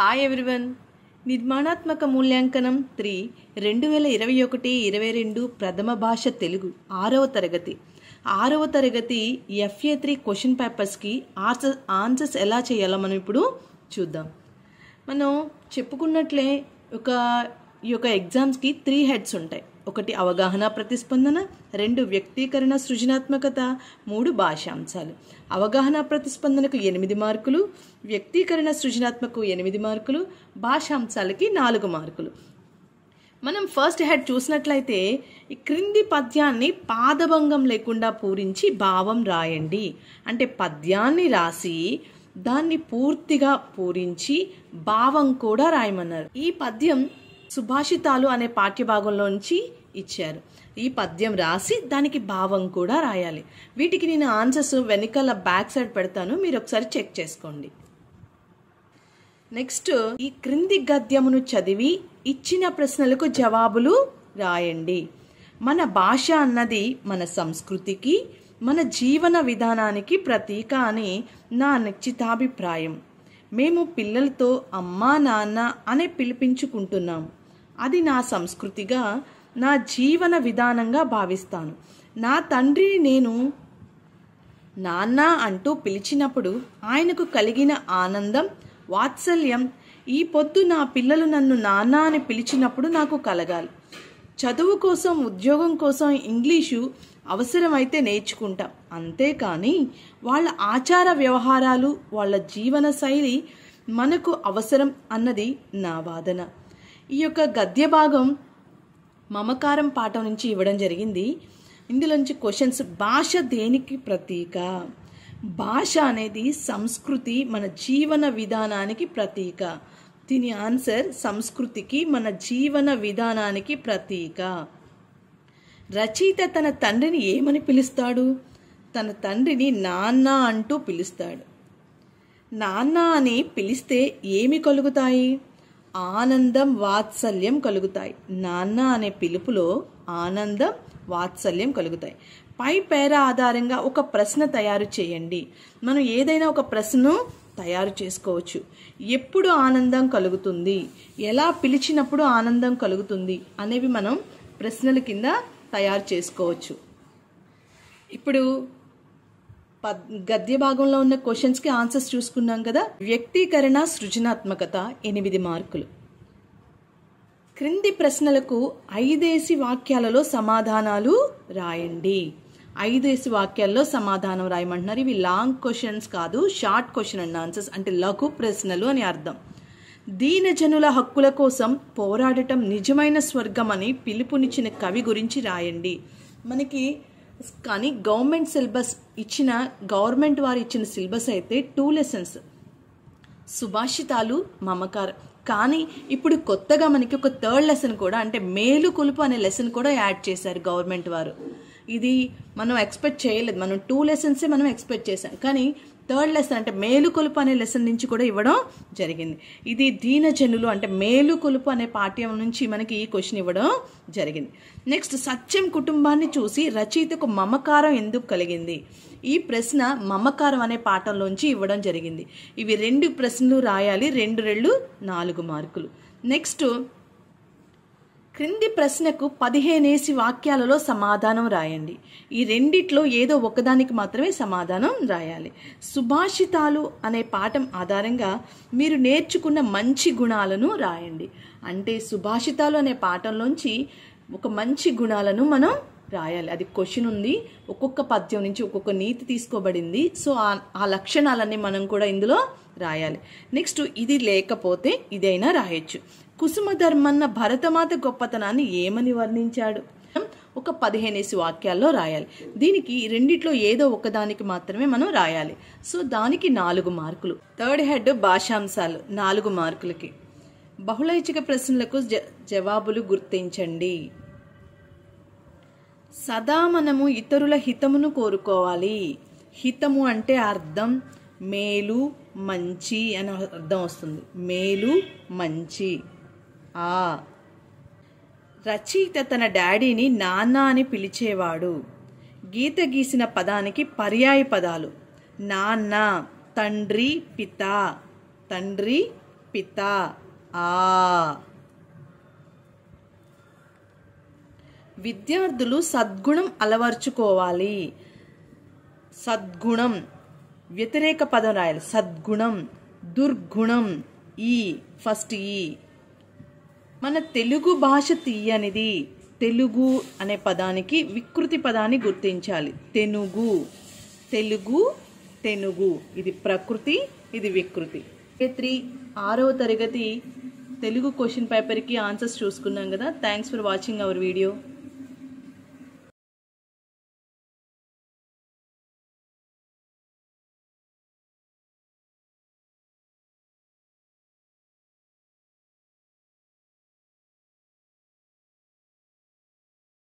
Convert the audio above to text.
hi everyone నిర్మాణాత్మక మూల్యాంకనం three రెండు వేల ఇరవై ఒకటి ఇరవై రెండు ప్రథమ భాష తెలుగు ఆరవ తరగతి ఆరవ తరగతి ఎఫ్ఏ త్రీ క్వశ్చన్ పేపర్స్కి ఆన్సర్ ఆన్సర్స్ ఎలా చేయాలో మనం ఇప్పుడు చూద్దాం మనం చెప్పుకున్నట్లే ఒక ఈ యొక్క ఎగ్జామ్స్కి త్రీ హెడ్స్ ఉంటాయి ఒకటి అవగాహన ప్రతిస్పందన రెండు వ్యక్తీకరణ సృజనాత్మకత మూడు భాషాంశాలు అవగాహన ప్రతిస్పందనకు ఎనిమిది మార్కులు వ్యక్తీకరణ సృజనాత్మకు ఎనిమిది మార్కులు భాషాంశాలకి నాలుగు మార్కులు మనం ఫస్ట్ హెడ్ చూసినట్లయితే ఈ క్రింది పద్యాన్ని పాదభంగం లేకుండా పూరించి భావం రాయండి అంటే పద్యాన్ని రాసి దాన్ని పూర్తిగా పూరించి భావం కూడా రాయమన్నారు ఈ పద్యం సుభాషితాలు అనే పాఠ్యభాగంలోంచి ఇచ్చారు ఈ పద్యం రాసి దానికి భావం కూడా రాయాలి వీటికి నేను ఆన్సర్స్ వెనకాల బ్యాక్ సైడ్ పెడతాను మీరు ఒకసారి చెక్ చేసుకోండి నెక్స్ట్ ఈ క్రింది గద్యమును చదివి ఇచ్చిన ప్రశ్నలకు జవాబులు రాయండి మన భాష అన్నది మన సంస్కృతికి మన జీవన విధానానికి ప్రతీక అని నా నిశ్చితాభిప్రాయం మేము పిల్లలతో అమ్మా నాన్న అనే పిలిపించుకుంటున్నాం అది నా సంస్కృతిగా నా జీవన విధానంగా భావిస్తాను నా తండ్రి నేను నాన్న అంటూ పిలిచినప్పుడు ఆయనకు కలిగిన ఆనందం వాత్సల్యం ఈ పొద్దు నా పిల్లలు నన్ను నాన్న అని పిలిచినప్పుడు నాకు కలగాలి చదువు కోసం ఉద్యోగం కోసం ఇంగ్లీషు అవసరమైతే నేర్చుకుంటాం అంతేకాని వాళ్ళ ఆచార వ్యవహారాలు వాళ్ళ జీవన శైలి మనకు అవసరం అన్నది నా వాదన ఈ యొక్క గద్య భాగం మమకారం పాఠం నుంచి ఇవ్వడం జరిగింది ఇందులోంచి క్వశ్చన్స్ భాష దేనికి ప్రతీక భాష అనేది సంస్కృతి మన జీవన విధానానికి ప్రతీక దీని ఆన్సర్ సంస్కృతికి మన జీవన విధానానికి ప్రతీక రచయిత తన తండ్రిని ఏమని పిలుస్తాడు తన తండ్రిని నాన్న అంటూ పిలుస్తాడు నాన్న అని పిలిస్తే ఏమి కలుగుతాయి ఆనందం వాత్సల్యం కలుగుతాయి నాన్న అనే పిలుపులో ఆనందం వాత్సల్యం కలుగుతాయి పై పేర ఆధారంగా ఒక ప్రశ్న తయారు చేయండి మనం ఏదైనా ఒక ప్రశ్న తయారు చేసుకోవచ్చు ఎప్పుడు ఆనందం కలుగుతుంది ఎలా పిలిచినప్పుడు ఆనందం కలుగుతుంది అనేవి మనం ప్రశ్నల కింద తయారు చేసుకోవచ్చు ఇప్పుడు గద్య భాగంలో ఉన్న క్వశ్చన్స్కి ఆన్సర్స్ చూసుకున్నాం కదా వ్యక్తీకరణ సృజనాత్మకత ఎనిమిది మార్కులు క్రింది ప్రశ్నలకు ఐదేసి వాక్యాలలో సమాధానాలు రాయండి ఐదేసి వాక్యాల్లో సమాధానం రాయమంటున్నారు ఇవి లాంగ్ క్వశ్చన్స్ కాదు షార్ట్ క్వశ్చన్ అండ్ ఆన్సర్స్ అంటే లఘు ప్రశ్నలు అని అర్థం దీనజనుల హక్కుల కోసం పోరాడటం నిజమైన స్వర్గం అని పిలుపునిచ్చిన కవి గురించి రాయండి మనకి కానీ గవర్నమెంట్ సిలబస్ ఇచ్చిన గవర్నమెంట్ వారు ఇచ్చిన సిలబస్ అయితే టూ లెసన్స్ సుభాషితాలు మమకారం కానీ ఇప్పుడు కొత్తగా మనకి ఒక థర్డ్ లెసన్ కూడా అంటే మేలు కొలుపు అనే లెసన్ కూడా యాడ్ చేశారు గవర్నమెంట్ వారు ఇది మనం ఎక్స్పెక్ట్ చేయలేదు మనం టూ లెసన్సే మనం ఎక్స్పెక్ట్ చేసాం కానీ థర్డ్ లెసన్ అంటే మేలుకొలుపు అనే లెసన్ నుంచి కూడా ఇవ్వడం జరిగింది ఇది దీనజనులు అంటే మేలుకొలుపు అనే పాఠ్యం నుంచి మనకి ఈ క్వశ్చన్ ఇవ్వడం జరిగింది నెక్స్ట్ సత్యం కుటుంబాన్ని చూసి రచయితకు మమకారం ఎందుకు కలిగింది ఈ ప్రశ్న మమకారం అనే పాఠంలోంచి ఇవ్వడం జరిగింది ఇవి రెండు ప్రశ్నలు రాయాలి రెండు రెండు నాలుగు మార్కులు నెక్స్ట్ క్రింది ప్రశ్నకు పదిహేనేసి వాక్యాలలో సమాధానం రాయండి ఈ రెండిట్లో ఏదో ఒకదానికి మాత్రమే సమాధానం రాయాలి సుభాషితాలు అనే పాఠం ఆధారంగా మీరు నేర్చుకున్న మంచి గుణాలను రాయండి అంటే సుభాషితాలు అనే పాఠంలోంచి ఒక మంచి గుణాలను మనం రాయాలి అది క్వశ్చన్ ఉంది ఒక్కొక్క పద్యం నుంచి ఒక్కొక్క నీతి తీసుకోబడింది సో ఆ లక్షణాలన్నీ మనం కూడా ఇందులో రాయాలి నెక్స్ట్ ఇది లేకపోతే ఇదైనా రాయొచ్చు కుసుమధర్మన్న భరతమాత గొప్పతనాన్ని ఏమని వర్ణించాడు ఒక పదిహేనేసి వాక్యాల్లో రాయాలి దీనికి రెండిట్లో ఏదో ఒకదానికి మాత్రమే మనం రాయాలి సో దానికి నాలుగు మార్కులు థర్డ్ హెడ్ భాషాంశాలు నాలుగు మార్కులకి బహుళైచిక ప్రశ్నలకు జవాబులు గుర్తించండి సదా మనము ఇతరుల హితమును కోరుకోవాలి హితము అంటే అర్థం మేలు మంచి అని అర్థం వస్తుంది మేలు మంచి ఆ రచయిత తన డాడీని నాన్న అని పిలిచేవాడు గీత గీసిన పదానికి పర్యాయ పదాలు నాన్న తండ్రి పిత తండ్రి పిత ఆ విద్యార్థులు సద్గుణం అలవర్చుకోవాలి సద్గుణం వ్యతిరేక పదం రాయాలి సద్గుణం దుర్గుణం ఈ ఫస్ట్ ఈ మన తెలుగు భాష తీయనిది తెలుగు అనే పదానికి వికృతి పదాన్ని గుర్తించాలి తెనుగు తెలుగు తెనుగు ఇది ప్రకృతి ఇది వికృతి త్రీ ఆరవ తరగతి తెలుగు క్వశ్చన్ పేపర్కి ఆన్సర్స్ చూసుకున్నాం కదా thanks for watching our video